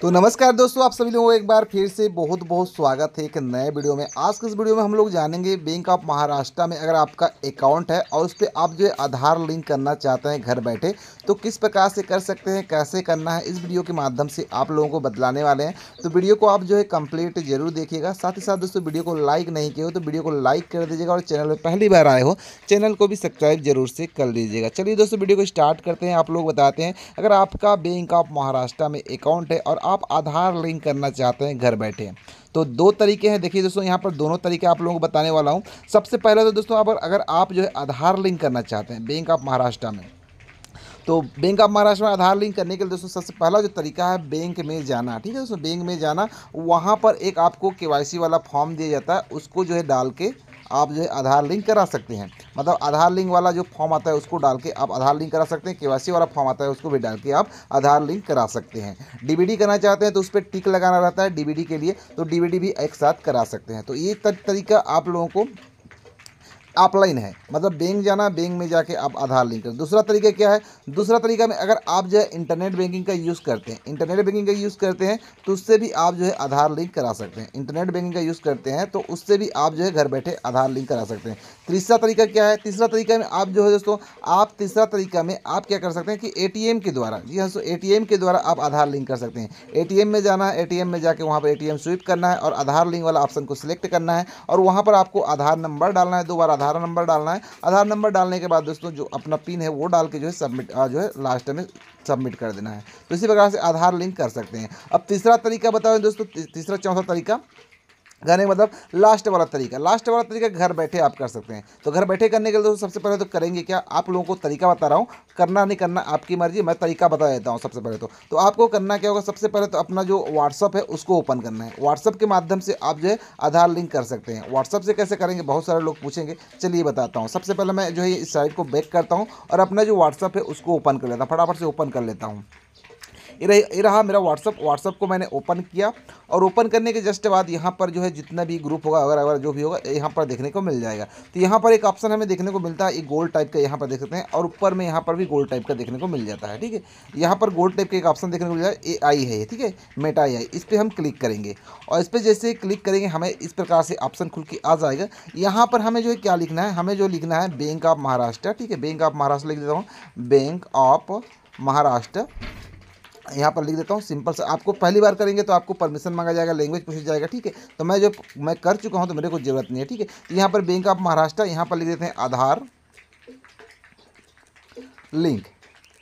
तो नमस्कार दोस्तों आप सभी लोगों को एक बार फिर से बहुत बहुत स्वागत है एक नए वीडियो में आज के इस वीडियो में हम लोग जानेंगे बैंक ऑफ महाराष्ट्र में अगर आपका अकाउंट है और उस पर आप जो है आधार लिंक करना चाहते हैं घर बैठे तो किस प्रकार से कर सकते हैं कैसे करना है इस वीडियो के माध्यम से आप लोगों को बतलाने वाले हैं तो वीडियो को आप जो है कम्प्लीट जरूर देखिएगा साथ ही साथ दोस्तों वीडियो को लाइक नहीं किया हो तो वीडियो को लाइक कर दीजिएगा और चैनल पर पहली बार आए हो चैनल को भी सब्सक्राइब जरूर से कर लीजिएगा चलिए दोस्तों वीडियो को स्टार्ट करते हैं आप लोग बताते हैं अगर आपका बैंक ऑफ महाराष्ट्र में अकाउंट है और आप आधार लिंक करना चाहते हैं घर बैठे तो दो तरीके हैं देखिए दोस्तों यहाँ पर दोनों तरीके आप लोगों को बताने वाला हूँ सबसे पहला तो दोस्तों आप अगर आप जो है आधार लिंक करना चाहते हैं बैंक ऑफ महाराष्ट्र में तो बैंक ऑफ महाराष्ट्र में आधार लिंक करने के लिए दोस्तों सबसे पहला जो तरीका है बैंक में जाना ठीक है दोस्तों बैंक में जाना वहाँ पर एक आपको के वाला फॉर्म दिया जाता है उसको जो है डाल के आप जो है आधार लिंक करा सकते हैं मतलब आधार लिंक वाला जो फॉर्म आता है उसको डाल के आप आधार लिंक करा सकते हैं के वाला फॉर्म आता है उसको भी डाल के आप आधार लिंक करा सकते हैं डीबीडी करना चाहते हैं तो उस पर टिक लगाना रहता है डीबीडी के लिए तो डीबीडी भी एक साथ करा सकते हैं तो ये तरीका आप लोगों को ऑफलाइन है मतलब बैंक जाना बैंक में जाके आप आधार लिंक करें दूसरा तरीका क्या है दूसरा तरीका में अगर आप जो है इंटरनेट बैंकिंग का यूज़ करते हैं इंटरनेट बैंकिंग का यूज़ करते हैं तो उससे भी आप जो है आधार लिंक करा सकते हैं इंटरनेट बैंकिंग का यूज़ करते हैं तो उससे भी आप जो है घर बैठे आधार लिंक करा सकते हैं तीसरा तरीका क्या है तीसरा तरीका में आप जो है दोस्तों आप तीसरा तरीका में आप क्या कर सकते हैं कि ए के द्वारा जी हाँ ए टी के द्वारा आप आधार लिंक कर सकते हैं ए में जाना है ए में जाके वहाँ पर ए स्विप करना है और आधार लिंक वाला ऑप्शन को सिलेक्ट करना है और वहाँ पर आपको आधार नंबर डालना है दो बार आधार आधार नंबर डालना है आधार नंबर डालने के बाद दोस्तों जो अपना पिन है वो डाल के जो है सबमिट जो है लास्ट में सबमिट कर देना है तो इसी प्रकार से आधार लिंक कर सकते हैं अब तीसरा तरीका बताओ दोस्तों तीसरा चौथा तरीका गाने का मतलब लास्ट वाला तरीका लास्ट वाला तरीका घर बैठे आप कर सकते हैं तो घर बैठे करने के लिए दोस्तों सबसे पहले तो करेंगे क्या आप लोगों को तरीका बता रहा हूँ करना नहीं करना आपकी मर्जी मैं तरीका बता देता हूँ सबसे पहले तो तो आपको करना क्या होगा सबसे पहले तो अपना जो व्हाट्सअप है उसको ओपन करना है व्हाट्सअप के माध्यम से आप जो है आधार लिंक कर सकते हैं व्हाट्सअप से कैसे करेंगे बहुत सारे लोग पूछेंगे चलिए बताता हूँ सबसे पहले मैं जो है इस साइड को बैक करता हूँ और अपना जो व्हाट्सअप है उसको ओपन कर लेता हूँ फटाफट से ओपन कर लेता हूँ ये रहा मेरा व्हाट्सअप व्हाट्सअप को मैंने ओपन किया और ओपन करने के जस्ट बाद यहाँ पर जो है जितना भी ग्रुप होगा अगर अगर जो भी होगा यहाँ पर देखने को मिल जाएगा तो यहाँ पर एक ऑप्शन हमें देखने को मिलता है एक गोल्ड टाइप का यहाँ पर देख सकते हैं और ऊपर में यहाँ पर भी गोल्ड टाइप का देखने को मिल जाता है ठीक है यहाँ पर गोल्ड टाइप का एक ऑप्शन देखने को मिल जाए ए आई है ठीक है मेटा आई इस पर हम क्लिक करेंगे और इस पर जैसे क्लिक करेंगे हमें इस प्रकार से ऑप्शन खुल के आ जाएगा यहाँ पर हमें जो है क्या लिखना है हमें जो लिखना है बैंक ऑफ महाराष्ट्र ठीक है बैंक ऑफ महाराष्ट्र लिख देता हूँ बैंक ऑफ महाराष्ट्र यहाँ पर लिख देता हूँ सिंपल सा आपको पहली बार करेंगे तो आपको परमिशन मांगा जाएगा लैंग्वेज पूछा जाएगा ठीक है तो मैं जो मैं कर चुका हूँ तो मेरे को जरूरत नहीं है ठीक है तो यहाँ पर बैंक ऑफ महाराष्ट्र यहाँ पर लिख देते हैं आधार लिंक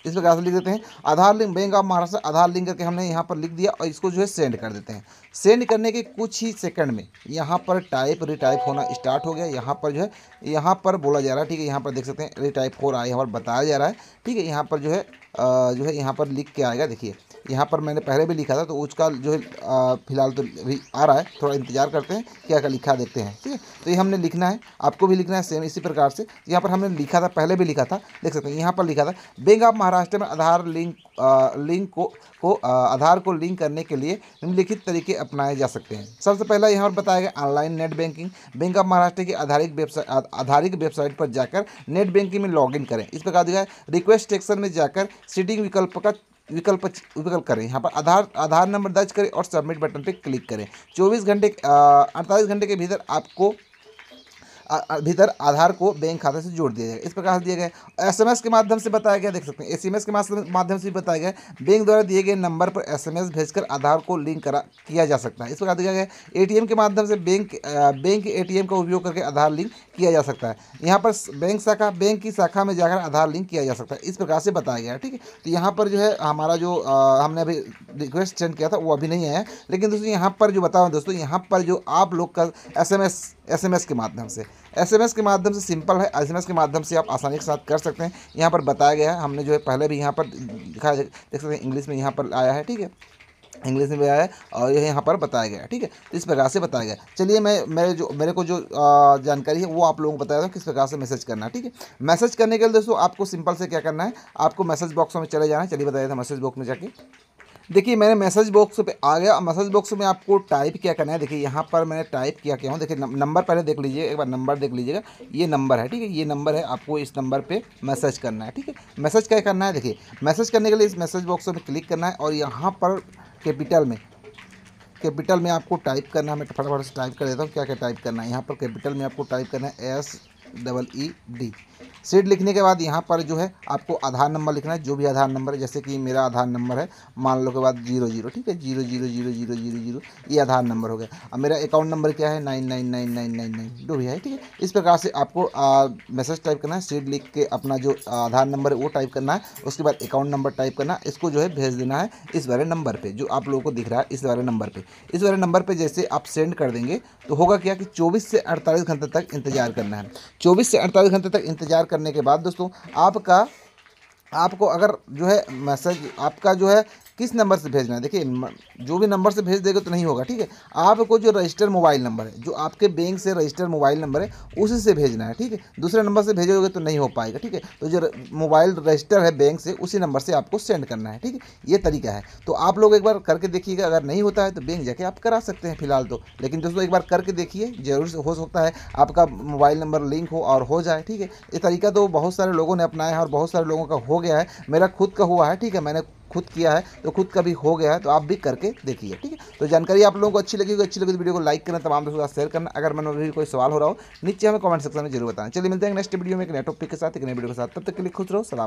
इस प्रकार से लिख देते हैं Aadhaar link bank of Maharashtra Aadhaar link करके हमने यहाँ पर लिख दिया और इसको जो है सेंड कर देते हैं सेंड करने के कुछ ही सेकंड में यहाँ पर टाइप रिटाइप होना स्टार्ट हो गया यहाँ पर जो है यहाँ पर बोला जा रहा है ठीक है यहाँ पर देख सकते हैं रिटाइप हो रहा है यहाँ पर बताया जा रहा है ठीक है यहाँ पर जो है जो है यहाँ पर लिख के आएगा देखिए यहाँ पर मैंने पहले भी लिखा था तो उसका जो है फिलहाल तो आ रहा है थोड़ा इंतजार करते हैं क्या क्या लिखा देखते हैं ठीक है तो ये हमने लिखना है आपको भी लिखना है सेम इसी प्रकार से यहाँ पर हमने लिखा था पहले भी लिखा था देख सकते हैं यहाँ पर लिखा था बैंक ऑफ महाराष्ट्र महाराष्ट्र में आधार लिंक आ, लिंक को को आ, आधार को लिंक करने के लिए निम्नलिखित तरीके अपनाए जा सकते हैं सबसे पहला यहाँ पर बताया गया online net banking bank of Maharashtra की आधारिक वेबसाइट आधारिक वेबसाइट पर जाकर नेट बैंकिंग में लॉगिन करें इस प्रकार दिखाया रिक्वेस्ट सेक्शन में जाकर सीटिंग विकल्प का विकल्प विकल्प करें यहाँ पर आधार आधार नंबर दर्ज करें और सबमिट बटन पर क्लिक करें चौबीस घंटे अड़तालीस घंटे के भीतर आपको भीतर आधार को बैंक खाते से जोड़ दिया जाएगा इस प्रकार से दिया गया एस के माध्यम से बताया गया देख सकते हैं एस के माध्यम से भी बताया गया बैंक द्वारा दिए गए नंबर पर एस भेजकर आधार को लिंक करा किया जा सकता है इस प्रकार दिया गया ए के माध्यम से बैंक बैंक ए का उपयोग करके आधार लिंक किया जा सकता है यहाँ पर बैंक शाखा बैंक की शाखा में जाकर आधार लिंक किया जा सकता है इस प्रकार से बताया गया ठीक है तो यहाँ पर जो है हमारा जो हमने अभी रिक्वेस्ट सेंड किया था वो अभी नहीं आया लेकिन दोस्तों यहाँ पर जो बताओ दोस्तों यहाँ पर जो आप लोग का एस एसएमएस के माध्यम से एसएमएस के माध्यम से सिंपल है एसएमएस के माध्यम से आप आसानी के साथ कर सकते हैं यहाँ पर बताया गया है हमने जो है पहले भी यहाँ पर दिखाया देख सकते हैं इंग्लिश में यहाँ पर आया है ठीक है इंग्लिश में भी आया है और यह यहाँ पर बताया गया है ठीक है तो इस प्रकार से बताया गया चलिए मैं मेरे जो मेरे को जो जानकारी है वो आप लोगों को बताया था किस प्रकार से मैसेज करना है ठीक है मैसेज करने के लिए दोस्तों आपको सिंपल से क्या करना है आपको मैसेज बॉक्स में चले जाना है चलिए बताया था मैसेज बॉक्स में जाके देखिए मैंने मैसेज बॉक्स पे आ गया मैसेज बॉक्स में आपको टाइप क्या करना है देखिए यहाँ पर मैंने टाइप किया क्या हूँ देखिए नंबर पहले देख लीजिए एक बार नंबर देख लीजिएगा ये नंबर है ठीक है ये नंबर है आपको इस नंबर पे मैसेज करना है ठीक है मैसेज क्या करना है देखिए मैसेज करने के लिए इस मैसेज बॉक्स में क्लिक करना है और यहाँ पर कैपिटल में कैपिटल में आपको टाइप करना है मैं तो फटाफट से टाइप कर देता हूँ क्या क्या टाइप करना है यहाँ पर कैपिटल में आपको टाइप करना है S double E D seed लिखने के बाद यहाँ पर जो है आपको आधार नंबर लिखना है जो भी आधार नंबर है जैसे कि मेरा आधार नंबर है मान लो के बाद जीरो जीरो ठीक है zero zero zero zero zero zero ये आधार नंबर हो गया अब मेरा अकाउंट नंबर क्या है nine nine nine nine nine nine जो भी है ठीक है इस प्रकार से आपको मैसेज टाइप करना है सीड लिख के अपना जो आधार नंबर है वो टाइप करना है उसके बाद अकाउंट नंबर टाइप करना है इसको जो है भेज देना है इस वाले नंबर पर जो आप लोगों को दिख रहा है इस वाले नंबर पर इस वाले नंबर पर जैसे आप सेंड कर देंगे तो होगा क्या कि चौबीस से अड़तालीस घंटे तक इंतजार करना है चौबीस से अड़तालीस घंटे तक इंतजार करने के बाद दोस्तों आपका आपको अगर जो है मैसेज आपका जो है किस नंबर से भेजना है देखिए जो भी नंबर से भेज देगा तो नहीं होगा ठीक है आपको जो रजिस्टर मोबाइल नंबर है जो आपके बैंक से रजिस्टर मोबाइल नंबर है उसी से भेजना है ठीक है दूसरे नंबर से भेजोगे तो नहीं हो पाएगा ठीक है तो जो मोबाइल रजिस्टर है बैंक से उसी नंबर से आपको सेंड करना है ठीक है ये तरीका है तो आप लोग एक बार करके देखिएगा अगर नहीं होता है तो बैंक जाके आप करा सकते हैं फिलहाल तो लेकिन दोस्तों एक बार करके देखिए जरूर हो सकता है आपका मोबाइल नंबर लिंक हो और हो जाए ठीक है ये तरीका तो बहुत सारे लोगों ने अपनाया है और बहुत सारे लोगों का हो गया है मेरा खुद का हुआ है ठीक है मैंने खुद किया है तो खुद कभी हो गया है तो आप भी करके देखिए ठीक है तो जानकारी आप लोगों को अच्छी लगी अच्छी लगी तो वीडियो को लाइक करना तमाम दोस्तों शेयर करना अगर मन में भी कोई सवाल हो रहा हो नीचे हमें कमेंट सेक्शन में जरूर बताना चलिए मिलते हैं नेक्स्ट वीडियो में एक नए टॉपिक के साथ एक नए वीडियो के साथ तब तक के लिए खुश रहो सलाम